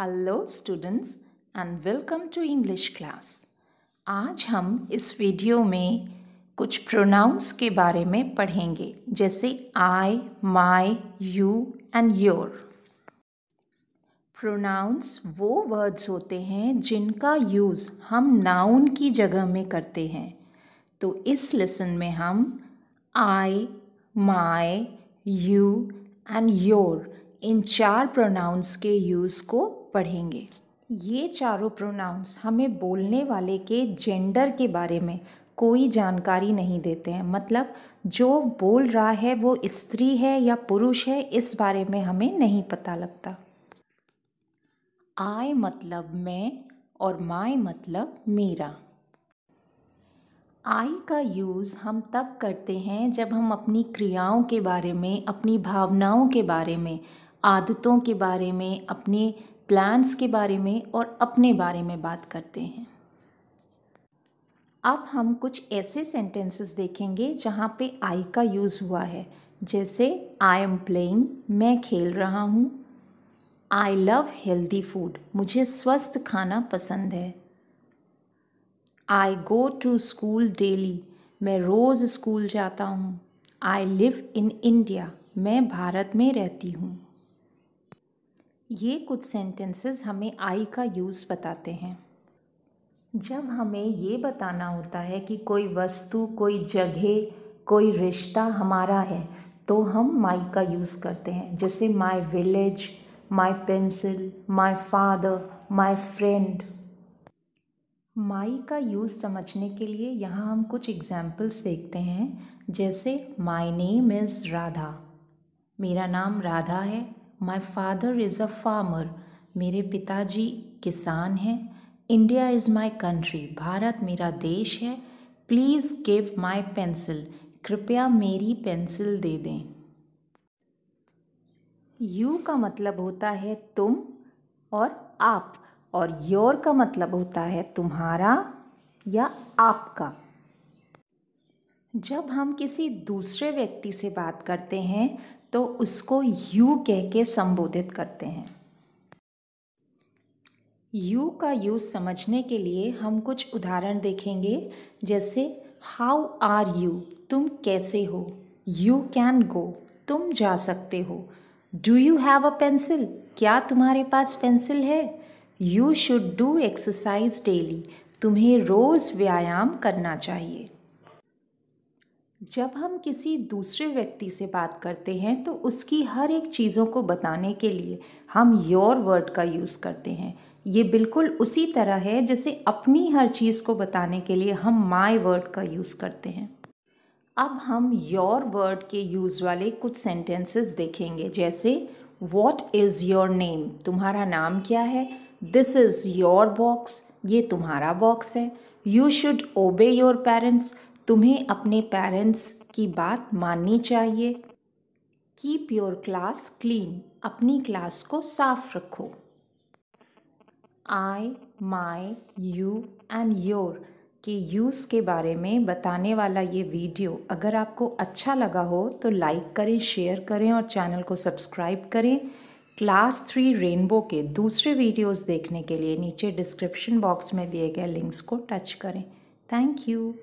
hello students and welcome to English class आज हम इस वीडियो में कुछ प्रोनाउंस के बारे में पढ़ेंगे जैसे I my you and your pronouns वो वर्ड्स होते हैं जिनका यूज़ हम नाउन की जगह में करते हैं तो इस लेसन में हम I my you and your इन चार प्रोनाउंस के यूज़ को पढ़ेंगे ये चारों प्रोनाउंस हमें बोलने वाले के जेंडर के बारे में कोई जानकारी नहीं देते हैं मतलब जो बोल रहा है वो स्त्री है या पुरुष है इस बारे में हमें नहीं पता लगता आय मतलब मैं और माय मतलब मेरा आई का यूज़ हम तब करते हैं जब हम अपनी क्रियाओं के बारे में अपनी भावनाओं के बारे में आदतों के बारे में अपने प्लान्स के बारे में और अपने बारे में बात करते हैं अब हम कुछ ऐसे सेंटेंसेस देखेंगे जहाँ पे आई का यूज़ हुआ है जैसे आई एम प्लेइंग मैं खेल रहा हूँ आई लव हेल्दी फूड मुझे स्वस्थ खाना पसंद है I go to school daily मैं रोज़ स्कूल जाता हूँ आई लिव इन इंडिया मैं भारत में रहती हूँ ये कुछ सेंटेंसेस हमें आई का यूज़ बताते हैं जब हमें ये बताना होता है कि कोई वस्तु कोई जगह कोई रिश्ता हमारा है तो हम माई का यूज़ करते हैं जैसे my village my pencil my father my friend my का यूज़ समझने के लिए यहाँ हम कुछ एग्जाम्पल्स देखते हैं जैसे माई नेम इज़ राधा मेरा नाम राधा है my father is a farmer मेरे पिताजी किसान हैं India is my country Bharat मेरा देश है प्लीज़ गिव माई पेंसिल कृपया मेरी पेंसिल दे दें यू का मतलब होता है तुम और आप और योर का मतलब होता है तुम्हारा या आपका जब हम किसी दूसरे व्यक्ति से बात करते हैं तो उसको यू कह के संबोधित करते हैं यू का यूज़ समझने के लिए हम कुछ उदाहरण देखेंगे जैसे हाउ आर यू तुम कैसे हो यू कैन गो तुम जा सकते हो do you have a pencil क्या तुम्हारे पास पेंसिल है you should do exercise daily तुम्हें रोज़ व्यायाम करना चाहिए जब हम किसी दूसरे व्यक्ति से बात करते हैं तो उसकी हर एक चीज़ों को बताने के लिए हम योर वर्ड का यूज़ करते हैं ये बिल्कुल उसी तरह है जैसे अपनी हर चीज़ को बताने के लिए हम माई वर्ड का यूज़ करते हैं अब हम योर वर्ड के यूज़ वाले कुछ सेंटेंसेस देखेंगे जैसे वॉट इज़ योर नेम तुम्हारा नाम क्या है दिस इज़ योर बॉक्स ये तुम्हारा बॉक्स है you should obey your parents तुम्हें अपने पेरेंट्स की बात माननी चाहिए कीप योर क्लास क्लीन अपनी क्लास को साफ रखो I my you and your के यूज़ के बारे में बताने वाला ये वीडियो अगर आपको अच्छा लगा हो तो लाइक करें शेयर करें और चैनल को सब्सक्राइब करें क्लास थ्री रेनबो के दूसरे वीडियोस देखने के लिए नीचे डिस्क्रिप्शन बॉक्स में दिए गए लिंक्स को टच करें थैंक यू